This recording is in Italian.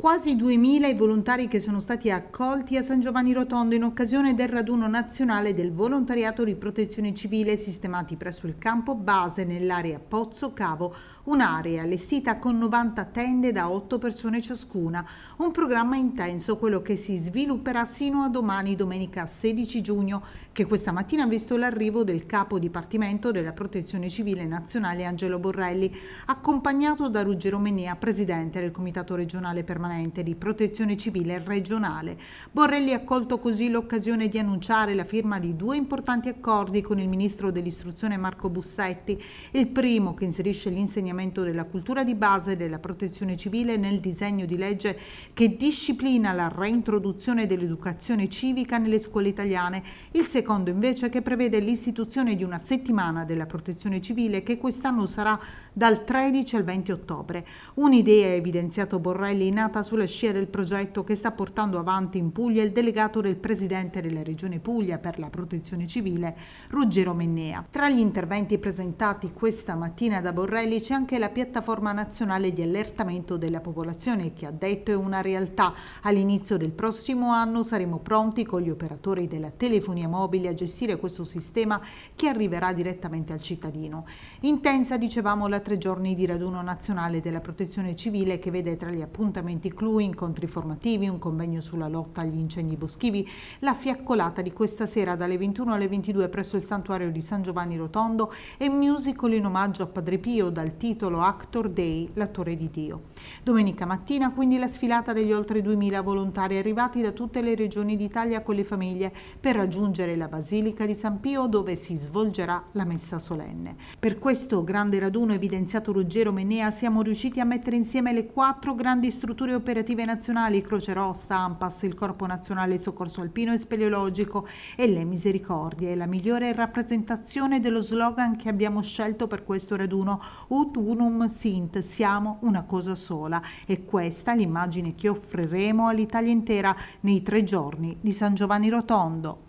quasi 2.000 i volontari che sono stati accolti a San Giovanni Rotondo in occasione del raduno nazionale del volontariato di protezione civile sistemati presso il campo base nell'area Pozzo Cavo, un'area allestita con 90 tende da 8 persone ciascuna. Un programma intenso, quello che si svilupperà sino a domani, domenica 16 giugno, che questa mattina ha visto l'arrivo del capo dipartimento della protezione civile nazionale Angelo Borrelli, accompagnato da Ruggero Menea, presidente del Comitato regionale permanente permanente di protezione civile regionale. Borrelli ha accolto così l'occasione di annunciare la firma di due importanti accordi con il ministro dell'istruzione Marco Bussetti, il primo che inserisce l'insegnamento della cultura di base della protezione civile nel disegno di legge che disciplina la reintroduzione dell'educazione civica nelle scuole italiane, il secondo invece che prevede l'istituzione di una settimana della protezione civile che quest'anno sarà dal 13 al 20 ottobre. Un'idea, evidenziato Borrelli, in atto impegnata sulle scie del progetto che sta portando avanti in Puglia il delegato del Presidente della Regione Puglia per la protezione civile, Ruggero Mennea. Tra gli interventi presentati questa mattina da Borrelli c'è anche la piattaforma nazionale di allertamento della popolazione che ha detto è una realtà. All'inizio del prossimo anno saremo pronti con gli operatori della telefonia mobile a gestire questo sistema che arriverà direttamente al cittadino. Intensa, dicevamo, la tre giorni di raduno nazionale della protezione civile che vede tra gli appuntamenti eventi clou, incontri formativi, un convegno sulla lotta agli incendi boschivi, la fiaccolata di questa sera dalle 21 alle 22 presso il santuario di San Giovanni Rotondo e musical in omaggio a Padre Pio dal titolo Actor Day, l'attore di Dio. Domenica mattina quindi la sfilata degli oltre 2000 volontari arrivati da tutte le regioni d'Italia con le famiglie per raggiungere la Basilica di San Pio dove si svolgerà la messa solenne. Per questo grande raduno evidenziato Ruggero Menea siamo riusciti a mettere insieme le quattro grandi strutture strutture operative nazionali Croce Rossa, Ampas, il Corpo Nazionale Soccorso Alpino e Speleologico e le Misericordie, la migliore rappresentazione dello slogan che abbiamo scelto per questo raduno, Ut Unum Sint, siamo una cosa sola. E questa è l'immagine che offriremo all'Italia intera nei tre giorni di San Giovanni Rotondo.